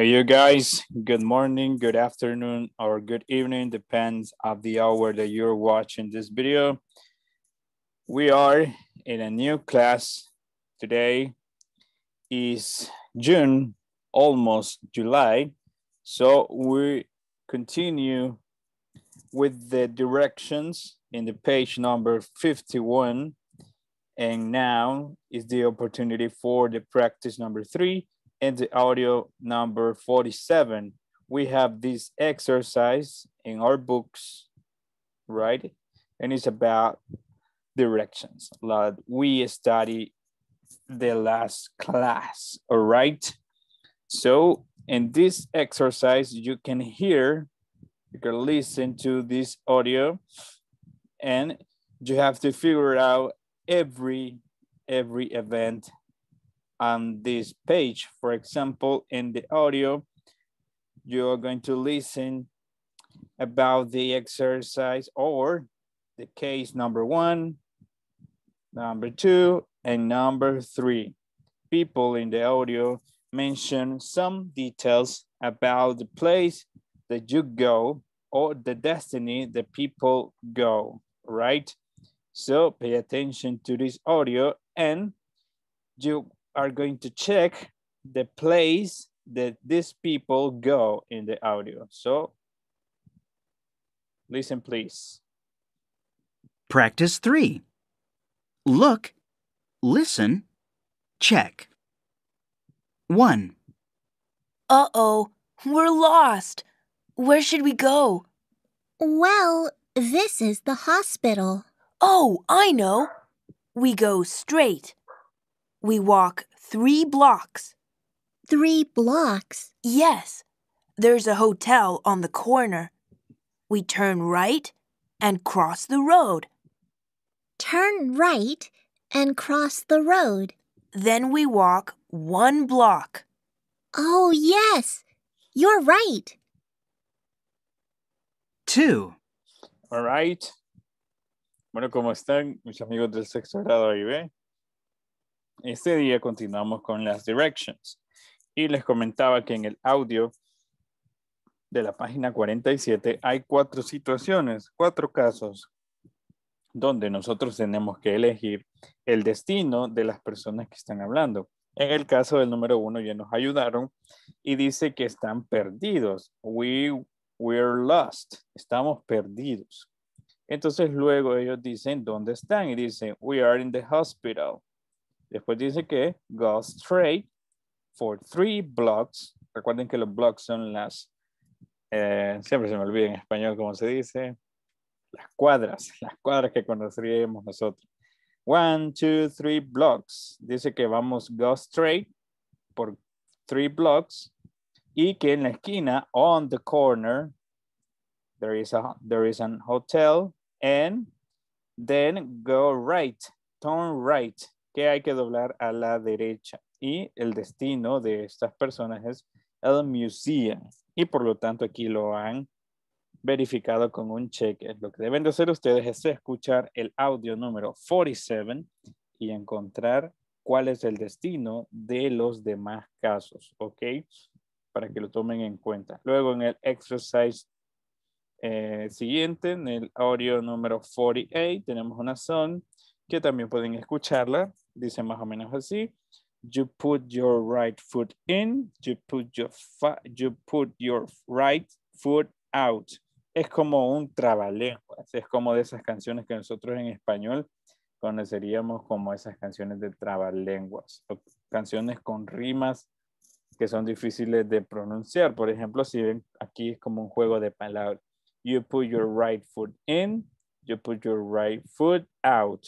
Hey, you guys, good morning, good afternoon, or good evening, depends of the hour that you're watching this video. We are in a new class. Today is June, almost July. So we continue with the directions in the page number 51. And now is the opportunity for the practice number three in the audio number 47, we have this exercise in our books, right? And it's about directions that we study the last class, all right? So in this exercise, you can hear, you can listen to this audio and you have to figure out every, every event on this page. For example, in the audio, you are going to listen about the exercise or the case number one, number two, and number three. People in the audio mention some details about the place that you go or the destiny that people go, right? So pay attention to this audio and you are going to check the place that these people go in the audio. So listen, please. Practice three. Look, listen, check. One. Uh-oh, we're lost. Where should we go? Well, this is the hospital. Oh, I know. We go straight. We walk three blocks. Three blocks? Yes. There's a hotel on the corner. We turn right and cross the road. Turn right and cross the road. Then we walk one block. Oh, yes. You're right. Two. All right. Bueno, ¿cómo están mis amigos del sexto grado ahí, ve? Este día continuamos con las directions y les comentaba que en el audio de la página 47 hay cuatro situaciones, cuatro casos donde nosotros tenemos que elegir el destino de las personas que están hablando. En el caso del número uno ya nos ayudaron y dice que están perdidos. We we're lost. Estamos perdidos. Entonces luego ellos dicen dónde están y dicen we are in the hospital. Después dice que go straight for three blocks. Recuerden que los blocks son las, eh, siempre se me olvida en español cómo se dice, las cuadras, las cuadras que conoceríamos nosotros. One, two, three blocks. Dice que vamos go straight por three blocks y que en la esquina, on the corner, there is a there is an hotel and then go right, turn right que hay que doblar a la derecha. Y el destino de estas personas es el museum. Y por lo tanto aquí lo han verificado con un cheque. Lo que deben de hacer ustedes es escuchar el audio número 47 y encontrar cuál es el destino de los demás casos, ¿ok? Para que lo tomen en cuenta. Luego en el exercise eh, siguiente, en el audio número 48, tenemos una son. que también pueden escucharla dice más o menos así. You put your right foot in, you put your, you put your right foot out. Es como un trabalenguas, es como de esas canciones que nosotros en español conoceríamos como esas canciones de trabalenguas, canciones con rimas que son difíciles de pronunciar. Por ejemplo, si ven aquí es como un juego de palabras. You put your right foot in, you put your right foot out.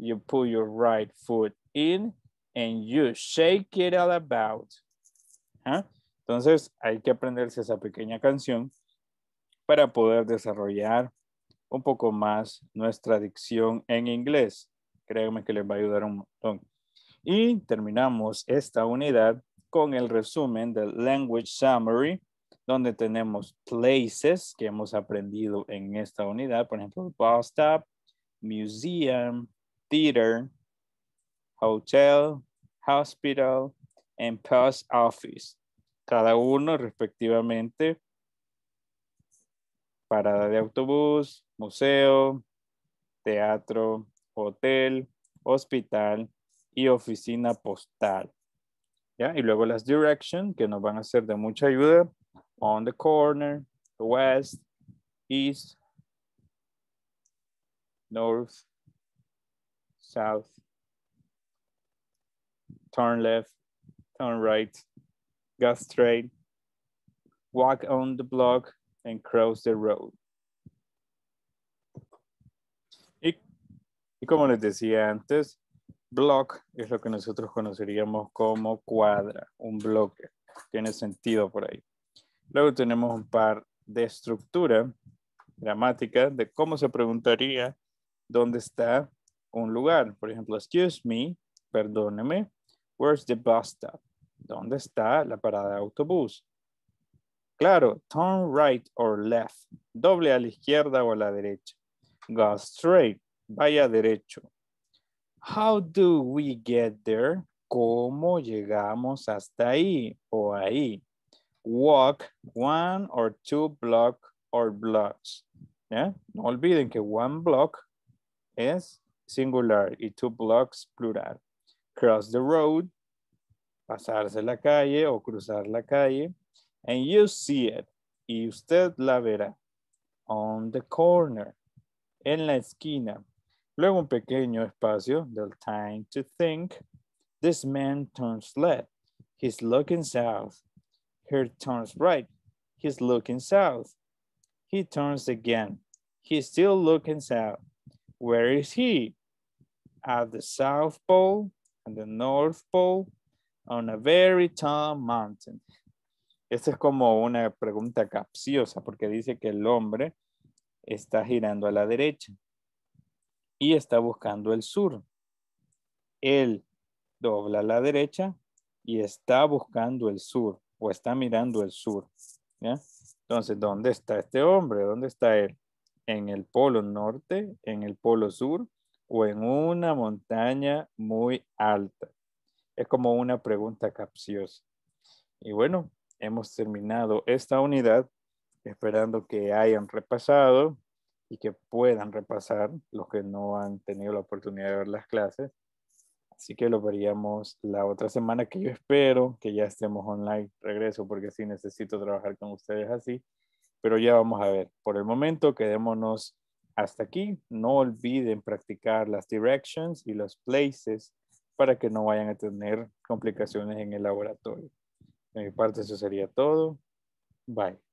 You put your right foot in and you shake it all about. ¿ah? Entonces hay que aprenderse esa pequeña canción para poder desarrollar un poco más nuestra dicción en inglés. Créanme que les va a ayudar un montón. Y terminamos esta unidad con el resumen del Language Summary, donde tenemos places que hemos aprendido en esta unidad, por ejemplo, bus stop, museum, theater, hotel, hospital, and post office. Cada uno respectivamente. Parada de autobús, museo, teatro, hotel, hospital y oficina postal. ¿Ya? Y luego las directions que nos van a ser de mucha ayuda. On the corner, west, east, north, south, turn left, turn right, go straight, walk on the block and cross the road. Y, y como les decía antes, block es lo que nosotros conoceríamos como cuadra, un bloque. Tiene sentido por ahí. Luego tenemos un par de estructura gramática de cómo se preguntaría dónde está un lugar. Por ejemplo, excuse me, perdóneme, where's the bus stop? ¿Dónde está la parada de autobús? Claro, turn right or left. Doble a la izquierda o a la derecha. Go straight. Vaya derecho. How do we get there? ¿Cómo llegamos hasta ahí o ahí? Walk one or two block or blocks. No olviden que one block es singular y two blocks plural. Cross the road, pasarse la calle o cruzar la calle. And you see it, y usted la verá. On the corner, en la esquina. Luego un pequeño espacio del time to think. This man turns left. He's looking south. He turns right. He's looking south. He turns again. He's still looking south. Where is he? at the South Pole and the North Pole on a very tall mountain. Esta es como una pregunta capciosa porque dice que el hombre está girando a la derecha y está buscando el sur. Él dobla a la derecha y está buscando el sur o está mirando el sur. Entonces, ¿dónde está este hombre? ¿Dónde está él? En el polo norte, en el polo sur o en una montaña muy alta? Es como una pregunta capciosa. Y bueno, hemos terminado esta unidad esperando que hayan repasado y que puedan repasar los que no han tenido la oportunidad de ver las clases. Así que lo veríamos la otra semana que yo espero que ya estemos online. Regreso porque sí necesito trabajar con ustedes así, pero ya vamos a ver. Por el momento quedémonos hasta aquí, no olviden practicar las directions y los places para que no vayan a tener complicaciones en el laboratorio. De mi parte, eso sería todo. Bye.